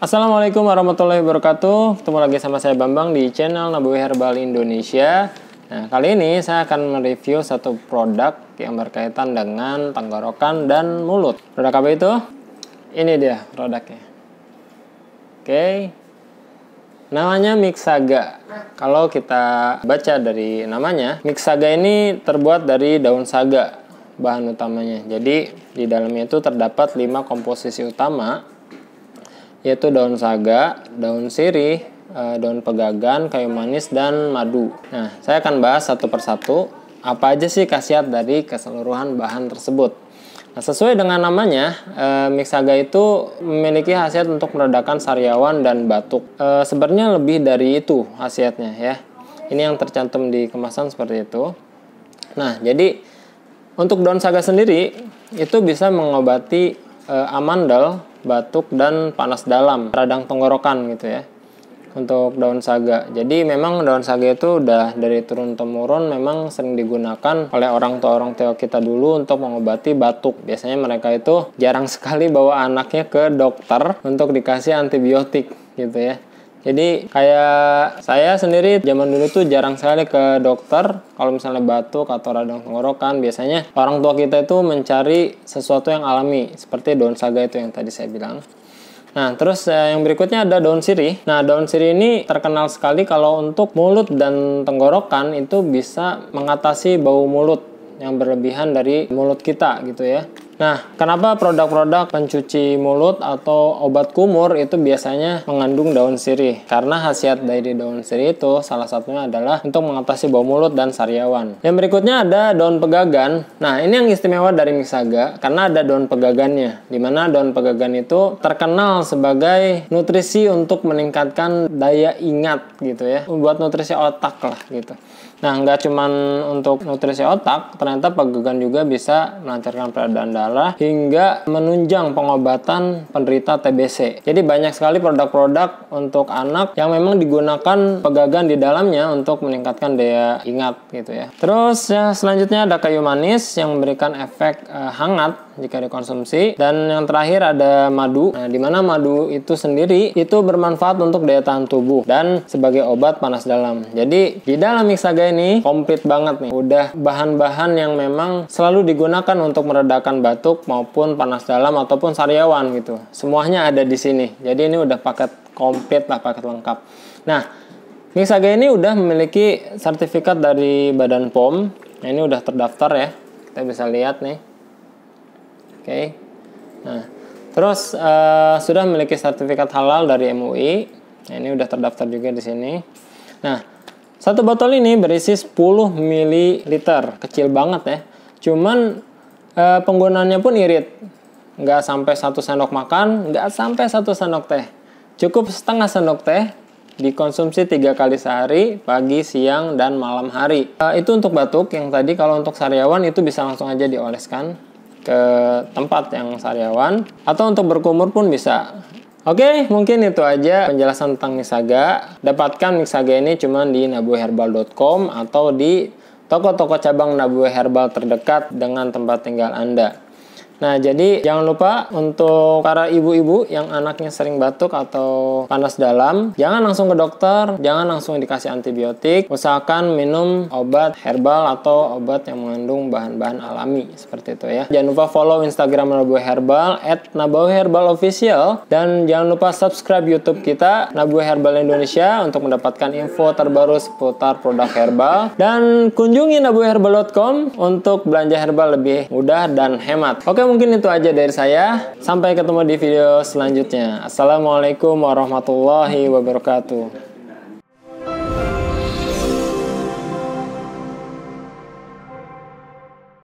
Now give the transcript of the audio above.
Assalamualaikum warahmatullahi wabarakatuh. Ketemu lagi sama saya Bambang di channel Nabawi Herbal Indonesia. Nah, kali ini saya akan mereview satu produk yang berkaitan dengan tenggorokan dan mulut. Produk apa itu? Ini dia produknya. Oke. Okay. Namanya Mixaga. Kalau kita baca dari namanya, Mixaga ini terbuat dari daun saga bahan utamanya. Jadi, di dalamnya itu terdapat 5 komposisi utama yaitu daun saga, daun sirih, eh, daun pegagan, kayu manis, dan madu. Nah, saya akan bahas satu persatu apa aja sih khasiat dari keseluruhan bahan tersebut. Nah, sesuai dengan namanya, e, eh, mixaga itu memiliki khasiat untuk meredakan sariawan dan batuk. E, sebenarnya lebih dari itu khasiatnya ya. Ini yang tercantum di kemasan seperti itu. Nah, jadi untuk daun saga sendiri itu bisa mengobati e, amandel batuk dan panas dalam, radang tenggorokan gitu ya. Untuk daun saga. Jadi memang daun saga itu udah dari turun temurun memang sering digunakan oleh orang tua orang tua kita dulu untuk mengobati batuk. Biasanya mereka itu jarang sekali bawa anaknya ke dokter untuk dikasih antibiotik gitu ya. Jadi kayak saya sendiri zaman dulu tuh jarang sekali ke dokter kalau misalnya batuk atau radang tenggorokan. Biasanya orang tua kita itu mencari sesuatu yang alami seperti daun saga itu yang tadi saya bilang. Nah, terus eh, yang berikutnya ada daun sirih. Nah, daun sirih ini terkenal sekali kalau untuk mulut dan tenggorokan itu bisa mengatasi bau mulut yang berlebihan dari mulut kita gitu ya. Nah, kenapa produk-produk pencuci mulut atau obat kumur itu biasanya mengandung daun sirih? Karena khasiat dari daun sirih itu salah satunya adalah untuk mengatasi bau mulut dan sariawan. Yang berikutnya ada daun pegagan. Nah, ini yang istimewa dari misaga karena ada daun pegagannya. Dimana daun pegagan itu terkenal sebagai nutrisi untuk meningkatkan daya ingat gitu ya. Buat nutrisi otak lah gitu. Nah, nggak cuma untuk nutrisi otak, ternyata pegagan juga bisa melancarkan peredaran darah hingga menunjang pengobatan penderita TBC. Jadi banyak sekali produk-produk untuk anak yang memang digunakan pegagan di dalamnya untuk meningkatkan daya ingat gitu ya. Terus ya selanjutnya ada kayu manis yang memberikan efek eh, hangat jika dikonsumsi. Dan yang terakhir ada madu. Nah, di mana madu itu sendiri itu bermanfaat untuk daya tahan tubuh dan sebagai obat panas dalam. Jadi di dalam mixaga ini komplit banget nih. Udah bahan-bahan yang memang selalu digunakan untuk meredakan batuk maupun panas dalam ataupun sariawan gitu. Semuanya ada di sini. Jadi ini udah paket komplit lah, paket lengkap. Nah, Mixaga ini udah memiliki sertifikat dari Badan POM. Nah, ini udah terdaftar ya. Kita bisa lihat nih. Oke. Okay. Nah, terus uh, sudah memiliki sertifikat halal dari MUI. Nah, ini sudah terdaftar juga di sini. Nah, satu botol ini berisi 10 ml, kecil banget ya. Cuman uh, penggunaannya pun irit. Nggak sampai satu sendok makan, nggak sampai satu sendok teh. Cukup setengah sendok teh dikonsumsi tiga kali sehari, pagi, siang, dan malam hari. E, itu untuk batuk yang tadi, kalau untuk sariawan itu bisa langsung aja dioleskan ke tempat yang sariawan atau untuk berkumur pun bisa. Oke, mungkin itu aja penjelasan tentang Misaga. Dapatkan Misaga ini cuma di nabuherbal.com atau di toko-toko cabang Nabuherbal Herbal terdekat dengan tempat tinggal Anda. Nah, jadi jangan lupa untuk para ibu-ibu yang anaknya sering batuk atau panas dalam, jangan langsung ke dokter, jangan langsung dikasih antibiotik. Usahakan minum obat herbal atau obat yang mengandung bahan-bahan alami seperti itu ya. Jangan lupa follow Instagram Nabawi Herbal at herbal official dan jangan lupa subscribe YouTube kita Nabawi Herbal Indonesia untuk mendapatkan info terbaru seputar produk herbal dan kunjungi nabuherbal.com untuk belanja herbal lebih mudah dan hemat. Oke, mungkin itu aja dari saya. Sampai ketemu di video selanjutnya. Assalamualaikum warahmatullahi wabarakatuh.